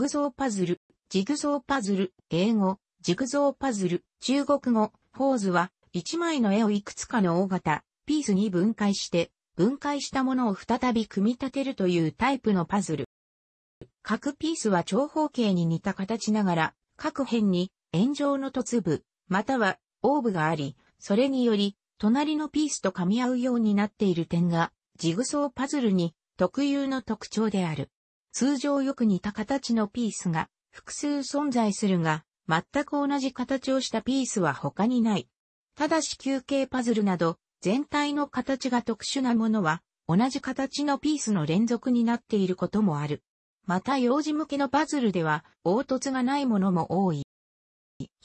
グゾーパズル、ジグゾーパズル、英語、ジグゾーパズル、中国語、ポーズは、1枚の絵をいくつかの大型、ピースに分解して、分解したものを再び組み立てるというタイプのパズル。各ピースは長方形に似た形ながら、各辺に円状の突部、またはオーブがあり、それにより、隣のピースと噛み合うようになっている点が、ジグソーパズルに特有の特徴である。通常よく似た形のピースが複数存在するが、全く同じ形をしたピースは他にない。ただし球形パズルなど、全体の形が特殊なものは、同じ形のピースの連続になっていることもある。また幼児向けのパズルでは、凹凸がないものも多い。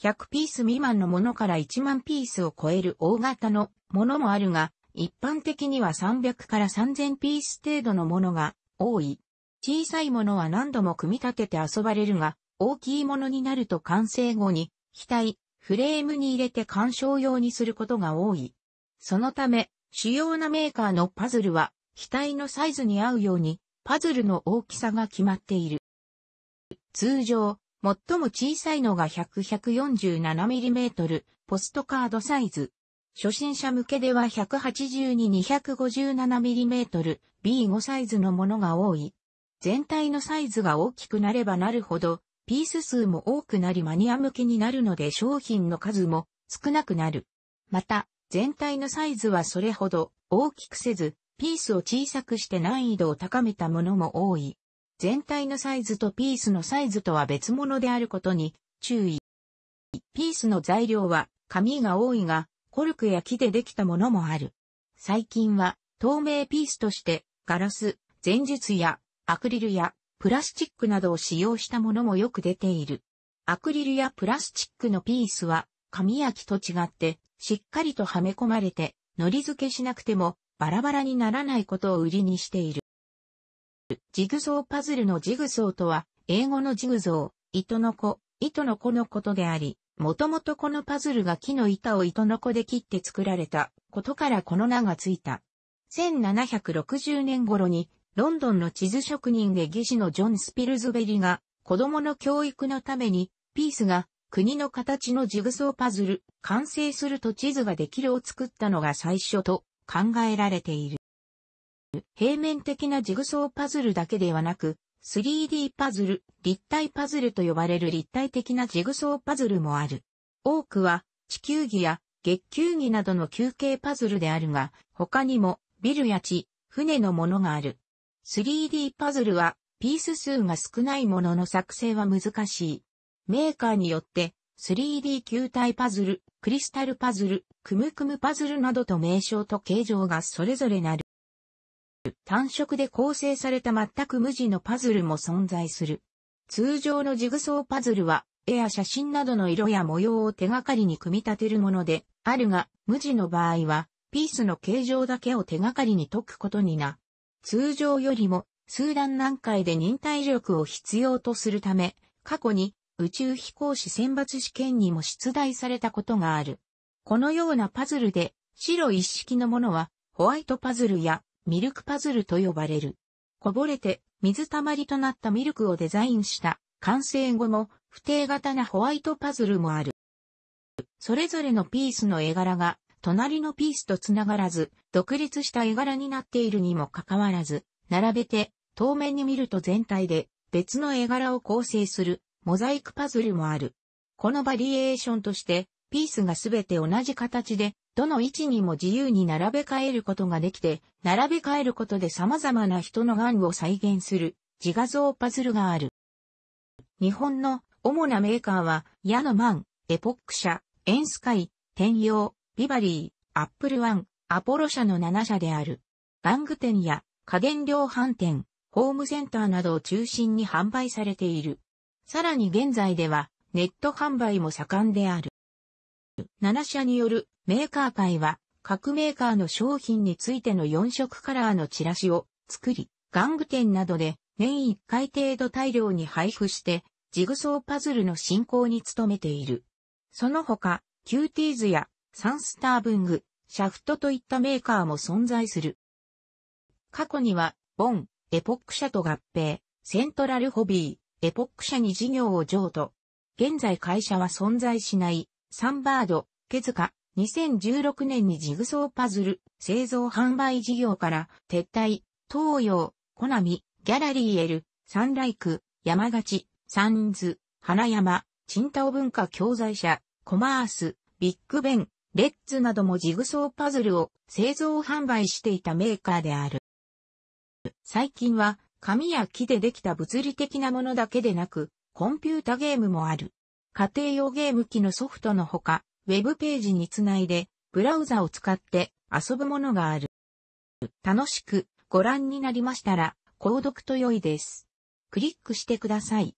100ピース未満のものから1万ピースを超える大型のものもあるが、一般的には300から3000ピース程度のものが多い。小さいものは何度も組み立てて遊ばれるが、大きいものになると完成後に、額、フレームに入れて鑑賞用にすることが多い。そのため、主要なメーカーのパズルは、額のサイズに合うように、パズルの大きさが決まっている。通常、最も小さいのが 100-147mm ポストカードサイズ。初心者向けでは 182-257mm B5 サイズのものが多い。全体のサイズが大きくなればなるほど、ピース数も多くなりマニア向けになるので商品の数も少なくなる。また、全体のサイズはそれほど大きくせず、ピースを小さくして難易度を高めたものも多い。全体のサイズとピースのサイズとは別物であることに注意。ピースの材料は紙が多いが、コルクや木でできたものもある。最近は透明ピースとしてガラス、前述やアクリルやプラスチックなどを使用したものもよく出ている。アクリルやプラスチックのピースは、紙焼きと違って、しっかりとはめ込まれて、糊付けしなくても、バラバラにならないことを売りにしている。ジグソーパズルのジグソーとは、英語のジグゾー、糸の子、糸の子のことであり、もともとこのパズルが木の板を糸の子で切って作られたことからこの名がついた。1760年頃にロンドンの地図職人で技師のジョン・スピルズベリが、子供の教育のために、ピースが国の形のジグソーパズル、完成すると地図ができるを作ったのが最初と考えられている。平面的なジグソーパズルだけではなく、3D パズル、立体パズルと呼ばれる立体的なジグソーパズルもある。多くは地球儀や月球儀などの球形パズルであるが、他にもビルや地、船のものがある。3D パズルはピース数が少ないものの作成は難しい。メーカーによって 3D 球体パズル、クリスタルパズル、クムクムパズルなどと名称と形状がそれぞれなる。単色で構成された全く無地のパズルも存在する。通常のジグソーパズルは絵や写真などの色や模様を手がかりに組み立てるものであるが、無地の場合はピースの形状だけを手がかりに解くことにな通常よりも数段段階で忍耐力を必要とするため、過去に宇宙飛行士選抜試験にも出題されたことがある。このようなパズルで白一式のものはホワイトパズルやミルクパズルと呼ばれる。こぼれて水たまりとなったミルクをデザインした完成後も不定型なホワイトパズルもある。それぞれのピースの絵柄が隣のピースとつながらず、独立した絵柄になっているにもかかわらず、並べて、当面に見ると全体で別の絵柄を構成するモザイクパズルもある。このバリエーションとして、ピースがすべて同じ形で、どの位置にも自由に並べ替えることができて、並べ替えることで様々な人の眼を再現する自画像パズルがある。日本の主なメーカーは、ヤノマン、エポック社、エンスカイ、天用。ビバリー、アップルワン、アポロ社の7社である。玩具店や家電量販店、ホームセンターなどを中心に販売されている。さらに現在ではネット販売も盛んである。7社によるメーカー会は各メーカーの商品についての4色カラーのチラシを作り、玩具店などで年1回程度大量に配布してジグソーパズルの進行に努めている。その他、キューティーズやサンスターブング、シャフトといったメーカーも存在する。過去には、ボン、エポック社と合併、セントラルホビー、エポック社に事業を譲渡。現在会社は存在しない、サンバード、ケズカ、2016年にジグソーパズル、製造販売事業から撤退、東洋、コナミ、ギャラリーエル、サンライク、山勝、サンズ、花山、チンタオ文化教材社、コマース、ビッグベン、レッズなどもジグソーパズルを製造販売していたメーカーである。最近は紙や木でできた物理的なものだけでなく、コンピュータゲームもある。家庭用ゲーム機のソフトのほか、ウェブページにつないで、ブラウザを使って遊ぶものがある。楽しくご覧になりましたら、購読と良いです。クリックしてください。